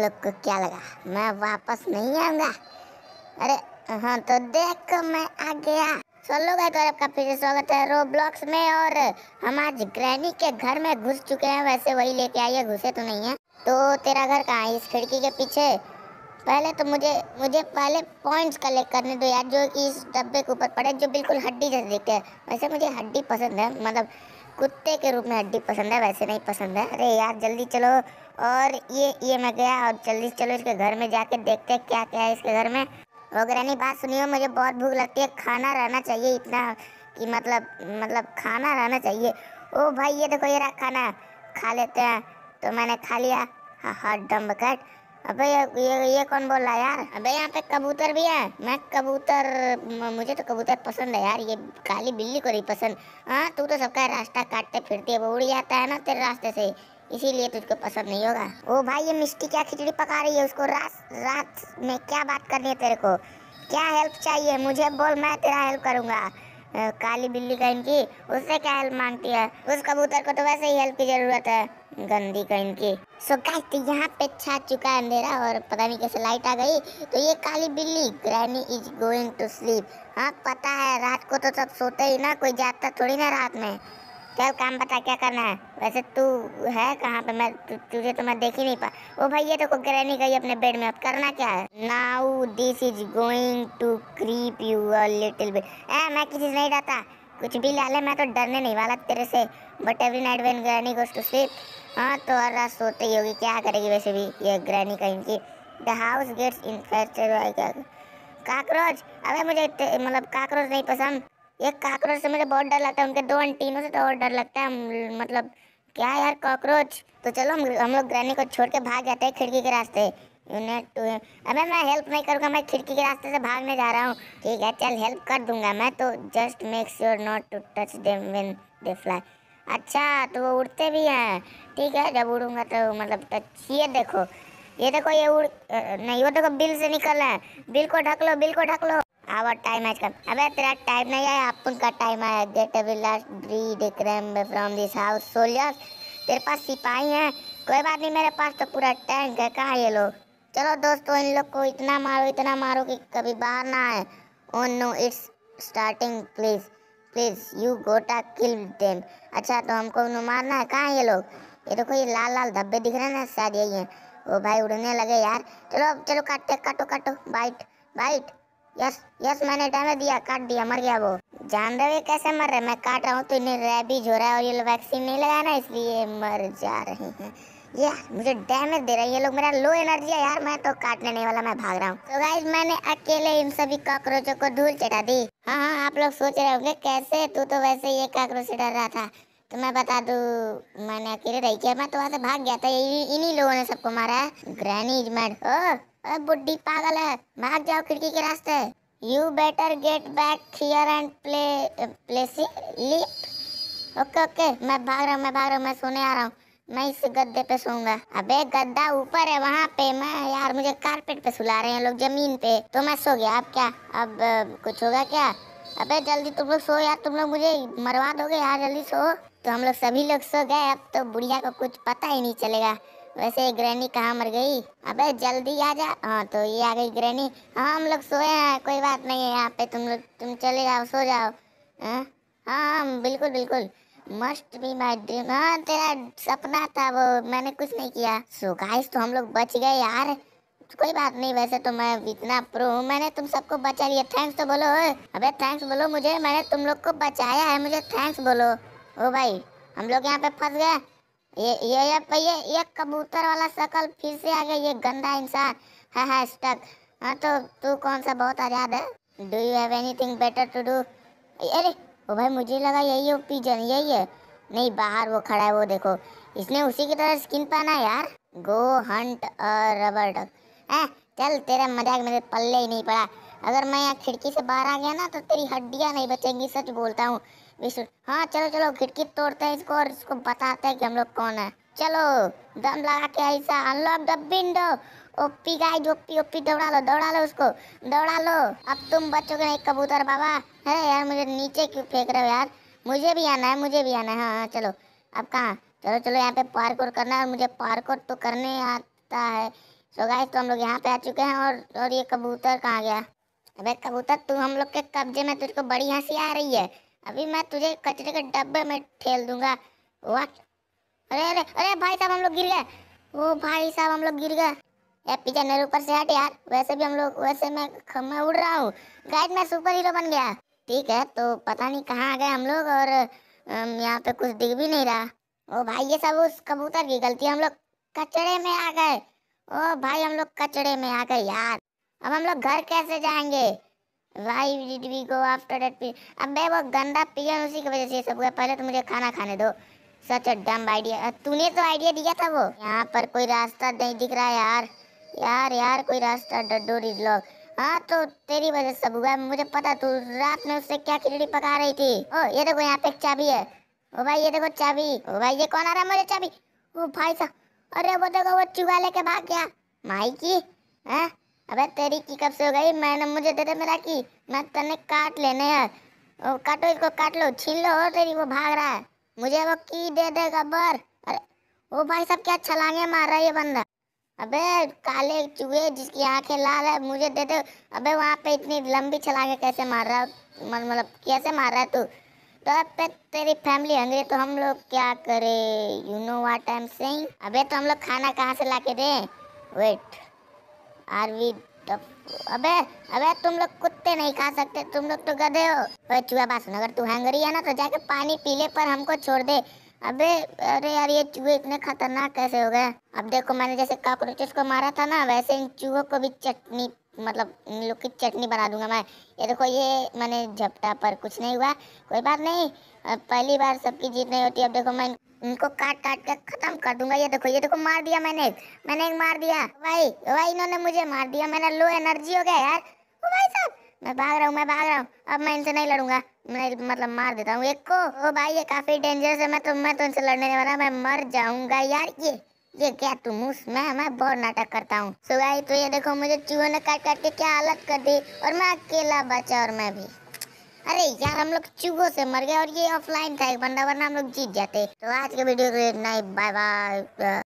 लोग को क्या लगा मैं वापस नहीं आऊँगा अरे हाँ तो देखो मैं आ गया चलो गए तो आपका फिर स्वागत है रो ब्लॉक्स में और हम आज ग्रैनी के घर में घुस चुके हैं वैसे वही लेके आई है घुसे तो नहीं है तो तेरा घर कहाँ है इस खिड़की के पीछे पहले तो मुझे मुझे पहले पॉइंट्स कलेक्ट करने दो यार जो कि इस डब्बे के ऊपर पड़े जो बिल्कुल हड्डी जैसे दिखते हैं वैसे मुझे हड्डी पसंद है मतलब कुत्ते के रूप में हड्डी पसंद है वैसे नहीं पसंद है अरे यार जल्दी चलो और ये ये मैं गया और जल्दी चलो इसके घर में जाके देखते हैं क्या क्या है इसके घर में वगैरह बात सुनियो मुझे बहुत भूख लगती है खाना रहना चाहिए इतना कि मतलब मतलब खाना रहना चाहिए ओ भाई ये देखो ये रहा खाना खा लेते हैं तो मैंने खा लिया हाँ हाँ डम्बकट अबे ये ये, ये कौन बोल रहा है यार अबे यहाँ पे कबूतर भी है मैं कबूतर मुझे तो कबूतर पसंद है यार ये काली बिल्ली को नहीं पसंद हाँ तू तो सबका रास्ता काटते फिरती है वो उड़ जाता है ना तेरे रास्ते से इसीलिए तुझको पसंद नहीं होगा ओ भाई ये मिस्टी क्या खिचड़ी पका रही है उसको रात रात में क्या बात करनी है तेरे को क्या हेल्प चाहिए मुझे बोल मैं तेरा हेल्प करूँगा काली बिल्ली कहन की उससे क्या हेल्प मांगती है उस कबूतर को तो वैसे ही हेल्प की जरूरत है गंदी कहन की सो गाइस तो यहाँ पे छा चुका है अंधेरा और पता नहीं कैसे लाइट आ गई तो ये काली बिल्ली granny is going to sleep हाँ पता है रात को तो सब सोते ही ना कोई जाता थोड़ी ना रात में चल काम बता क्या करना है वैसे तू है कहाँ पे मैं तु, तुझे तो मैं देख ही नहीं पा वो भाई ये तो कोई तो ग्रैनी गई अपने बेड में अब करना क्या है now this is going to creep you a little bit ए मैं किसी से नहीं डरता कुछ भी ला ले मैं तो डरने नहीं वाला तेरे से but every night when granny goes to sleep हाँ तो हर रात सोते ही होगी क्या करेगी वैसे भी ये ग्रहणी का इनकी the house gets infected cockroach अबे मुझे मतलब काकरोच नहीं पसंद ये काकरोच से मुझे बहुत डर लगता है उनके दो अंटीनों से तो और डर लगता है मतलब क्या यार कॉकरोच तो चलो हम हम लोग ग्रैनी को छोड़ के भाग जाते हैं खिड़की के रास्ते टू अबे मैं हेल्प नहीं करूँगा मैं खिड़की के रास्ते से भागने जा रहा हूँ ठीक है चल हेल्प कर दूंगा मैं तो just make sure not to touch them when they fly अच्छा तो वो उड़ते भी हैं ठीक है जब उड़ूंगा तो मतलब टच ये देखो ये देखो ये उड़ नहीं वो देखो बिल से निकल है बिल को ढक लो बिल को ढक लो आवर टाइम हैज कम अबे तेरा टाइम नहीं है अपन का टाइम आया get will last breed cram from this house soldiers तेरे पास सिपाही हैं कोई बात नहीं मेरे पास तो पूरा टैंक है कहाँ ये लोग चलो दोस्तों इन लोग को इतना मारो इतना मारो कि कभी बाहर ना आए oh no it's starting please please you gotta kill them अच्छा तो हमको मारना है कहाँ ये लोग ये देखो ये लाल लाल धब्बे दिख रहे हैं ना शायद यही हैं वो भाई उड़ने लगे यार चलो चलो काटते काटो काटो बाइट बाइट यस यस मैंने डैमे दिया काट दिया मर गया वो जान रहे हो कैसे मर रहे मैं काट रहा हूँ तो इन्हें रेबीज हो रहा है और ये वैक्सीन नहीं लगाया ना इसलिए मर जा रहे हैं यार मुझे डैमेज दे रहा है ये लोग मेरा लो एनर्जी है यार मैं तो काटने नहीं वाला मैं भाग रहा हूँ तो गाइज मैंने अकेले इन सभी काक्रोचों को धूल चढ़ा दी हाँ हाँ आप लोग सोच रहे होंगे कैसे तू तो वैसे ये काक्रोच से डर रहा था तो मैं बता दू मैंने अकेले रही किया मैं तो वहाँ से भाग गया था इन्हीं लोगों ने सबको मारा है ग्रैनी इजमेंट ओ अरे बुड्ढी पागल है भाग जाओ खिड़की के रास्ते you better get back here and play play sleep okay okay मैं भाग रहा हूँ मैं भाग रहा हूँ मैं सोने आ रहा हूँ मैं इस गद्दे पे सोऊंगा अबे गद्दा ऊपर है वहाँ पे मैं यार मुझे कारपेट पे सुला रहे हैं लोग जमीन पे तो मैं सो गया अब क्या अब कुछ होगा क्या अबे जल्दी तुम लोग सो यार तुम लोग मुझे मरवा दोगे यार हाँ, जल्दी सो तो हम लोग सभी लोग सो गए अब तो बुढ़िया को कुछ पता ही नहीं चलेगा वैसे ग्रैनी कहाँ मर गई अबे जल्दी आ जा हाँ तो ये आ गई ग्रैनी हाँ हम लोग सोए हैं कोई बात नहीं है यहाँ पे तुम लोग तुम चले जाओ सो जाओ हाँ हाँ बिल्कुल बिल्कुल मस्ट बी माई ड्रीम हाँ तेरा सपना था वो मैंने कुछ नहीं किया सो गाइस तो हम लोग बच गए यार कोई बात नहीं वैसे तो मैं इतना प्रो हूँ मैंने तुम सबको बचा लिया थैंक्स तो बोलो अबे थैंक्स बोलो मुझे मैंने तुम लोग को बचाया है मुझे थैंक्स बोलो ओ भाई हम लोग यहाँ पे फंस गए ये ये ये ये ये कबूतर वाला शकल फिर से आ गया ये गंदा इंसान है है स्टक हाँ तो तू कौन सा बहुत आज़ाद है do you have anything better to do अरे वो भाई मुझे लगा यही वो पिजन यही है नहीं बाहर वो खड़ा है वो देखो इसने उसी की तरह स्किन पहना है यार गो हंट और रबर डक है चल तेरा मजाक मेरे पल्ले ही नहीं पड़ा अगर मैं यहाँ खिड़की से बाहर आ गया ना तो तेरी हड्डियाँ नहीं बचेंगी सच बोलता हूँ विष्णु हाँ चलो चलो खिड़की तोड़ते हैं इसको और इसको बताते हैं कि हम लोग कौन है चलो दम लगा के ऐसा unlock the window OP guide OP OP दौड़ा लो दौड़ा लो उसको दौड़ा लो अब तुम बच्चों के नहीं कबूतर बाबा अरे यार मुझे नीचे क्यों फेंक रहे हो यार मुझे भी आना है मुझे भी आना है हाँ, हाँ चलो अब कहाँ चलो चलो यहाँ पे पार्क और करना है और मुझे पार्क और तो करने आता है सो गाय तो हम लोग यहाँ पे आ चुके हैं और और ये कबूतर कहाँ गया अबे कबूतर तू हम लोग के कब्जे में तुझको बड़ी हंसी आ रही है अभी मैं तुझे कचरे के डब्बे में ठेल दूंगा वाट अरे अरे अरे भाई साहब हम लोग गिर गए वो भाई साहब हम लोग गिर गए ये पीछे मेरे ऊपर से हट यार वैसे भी हम लोग वैसे मैं मैं उड़ रहा हूँ गाइड मैं सुपर हीरो बन गया ठीक है तो पता नहीं कहाँ आ गए हम लोग और यहाँ पे कुछ दिख भी नहीं रहा ओ भाई ये सब उस कबूतर की गलती हम लोग कचरे में आ गए ओ भाई हम लोग कचरे में आ गए यार अब हम लोग घर कैसे जाएंगे why did we go after date पी अब मैं वो गंदा पिजन उसी की वजह से सब गया पहले तो मुझे खाना खाने दो सच अ डम्ब आइडिया तूने तो आइडिया दिया था वो यहाँ पर कोई रास्ता नहीं दिख रहा है यार यार यार कोई रास्ता डोर इज लॉक हाँ तो तेरी वजह से सब हुआ मुझे पता तू रात में उससे क्या खिचड़ी पका रही थी ओ ये देखो यहाँ पे एक चाबी है ओ भाई ये देखो चाबी ओ भाई ये कौन आ रहा है मुझे चाबी ओ भाई साहब अरे वो देखो वो चूहा लेके भाग गया माई की है हाँ? अबे तेरी की कब से हो गई मैंने मुझे दे दे मेरा की मैं तने काट लेने यार ओ काटो इसको काट लो छीन लो और तेरी वो भाग रहा है मुझे वो की दे दे गबर अरे ओ भाई साहब क्या छलांगे मार रहा है ये बंदा अबे काले चूहे जिसकी आंखें लाल है मुझे दे दे अबे वहाँ पे इतनी लंबी छलांगे कैसे मार रहा है मतलब कैसे मार रहा है तू तो अब तेरी फैमिली हंगरी तो हम लोग क्या करें you know what I am saying अबे तो हम लोग खाना कहाँ से ला के दें वेट आरवी तो, अबे अबे तुम लोग कुत्ते नहीं खा सकते तुम लोग तो गधे हो अरे चूहा बासन अगर तू हैंगरी है ना तो जाके पानी ले पर हमको छोड़ दे अबे अरे यार ये चूहे इतने खतरनाक कैसे हो गए अब देखो मैंने जैसे कॉकरोचेस को मारा था ना वैसे इन चूहों को भी चटनी मतलब इन लोग की चटनी बना दूंगा मैं ये देखो ये मैंने झपटा पर कुछ नहीं हुआ कोई बात नहीं पहली बार सबकी जीत नहीं होती अब देखो मैं इनको काट काट के खत्म कर दूंगा ये देखो ये देखो मार दिया मैंने मैंने एक मार दिया भाई भाई इन्होंने मुझे मार दिया मैंने लो एनर्जी हो गया यार ओ भाई साहब मैं भाग रहा हूँ मैं भाग रहा हूँ अब मैं इनसे नहीं लड़ूंगा मैं मतलब मार देता हूँ एक को ओ भाई ये काफी डेंजरस है मैं तो मैं तो इनसे लड़ने वाला मैं मर जाऊंगा यार ये ये क्या तुम उस मैं मैं बहुत नाटक करता हूँ सुबह तो ये देखो मुझे चूहों ने काट काट के क्या हालत कर दी और मैं अकेला बचा और मैं भी अरे यार हम लोग चूहों से मर गए और ये ऑफलाइन था एक बंदा वरना हम लोग जीत जाते तो आज के वीडियो के लिए इतना ही बाय बाय